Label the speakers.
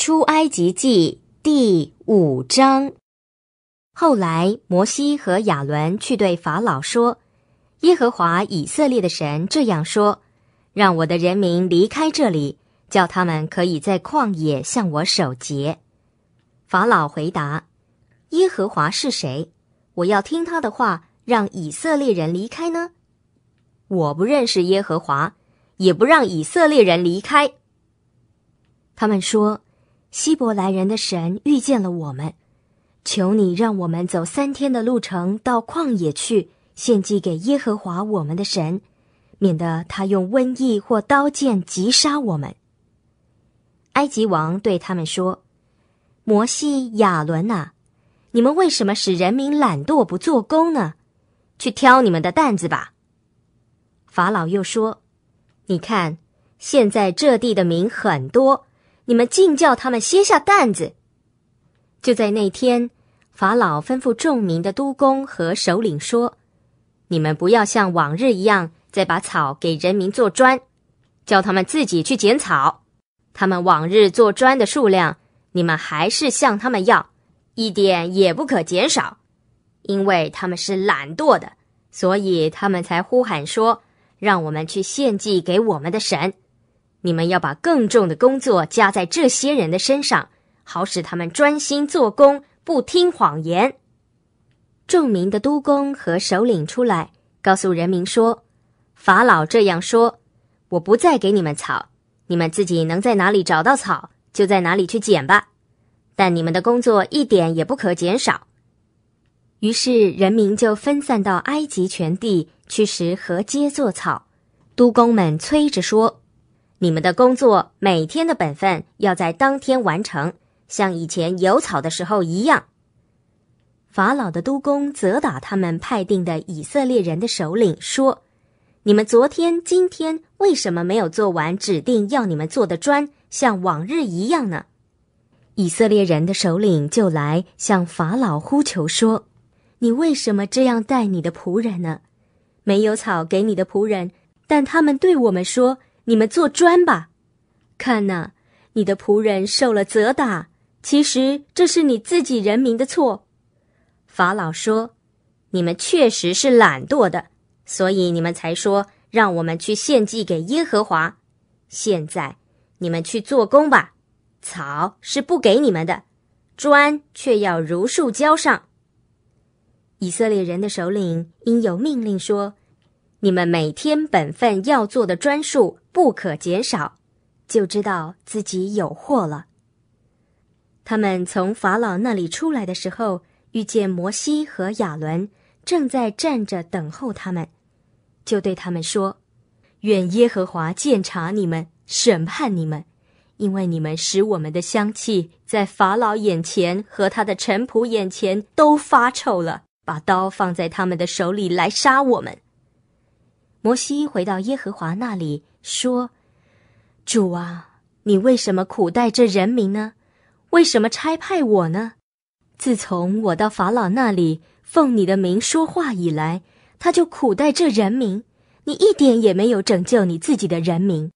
Speaker 1: 出埃及记第五章。后来，摩西和亚伦去对法老说：“耶和华以色列的神这样说：让我的人民离开这里，叫他们可以在旷野向我守节。”法老回答：“耶和华是谁？我要听他的话，让以色列人离开呢？我不认识耶和华，也不让以色列人离开。”他们说。希伯来人的神遇见了我们，求你让我们走三天的路程到旷野去，献祭给耶和华我们的神，免得他用瘟疫或刀剑击杀我们。埃及王对他们说：“摩西、亚伦啊，你们为什么使人民懒惰不做工呢？去挑你们的担子吧。”法老又说：“你看，现在这地的民很多。”你们尽叫他们歇下担子。就在那天，法老吩咐众民的督工和首领说：“你们不要像往日一样，再把草给人民做砖，叫他们自己去捡草。他们往日做砖的数量，你们还是向他们要，一点也不可减少，因为他们是懒惰的，所以他们才呼喊说：‘让我们去献祭给我们的神。’”你们要把更重的工作加在这些人的身上，好使他们专心做工，不听谎言。著名的督工和首领出来，告诉人民说：“法老这样说，我不再给你们草，你们自己能在哪里找到草，就在哪里去捡吧。但你们的工作一点也不可减少。”于是人民就分散到埃及全地去拾禾秸做草。督工们催着说。你们的工作每天的本分要在当天完成，像以前有草的时候一样。法老的督工泽打他们派定的以色列人的首领说：“你们昨天、今天为什么没有做完指定要你们做的砖，像往日一样呢？”以色列人的首领就来向法老呼求说：“你为什么这样待你的仆人呢？没有草给你的仆人，但他们对我们说。”你们做砖吧，看呐，你的仆人受了责打，其实这是你自己人民的错。法老说：“你们确实是懒惰的，所以你们才说让我们去献祭给耶和华。现在，你们去做工吧，草是不给你们的，砖却要如数交上。”以色列人的首领应有命令说：“你们每天本分要做的砖数。”不可减少，就知道自己有祸了。他们从法老那里出来的时候，遇见摩西和亚伦正在站着等候他们，就对他们说：“愿耶和华鉴察你们，审判你们，因为你们使我们的香气在法老眼前和他的臣仆眼前都发臭了。”把刀放在他们的手里来杀我们。摩西回到耶和华那里。说：“主啊，你为什么苦待这人民呢？为什么差派我呢？自从我到法老那里奉你的名说话以来，他就苦待这人民，你一点也没有拯救你自己的人民。”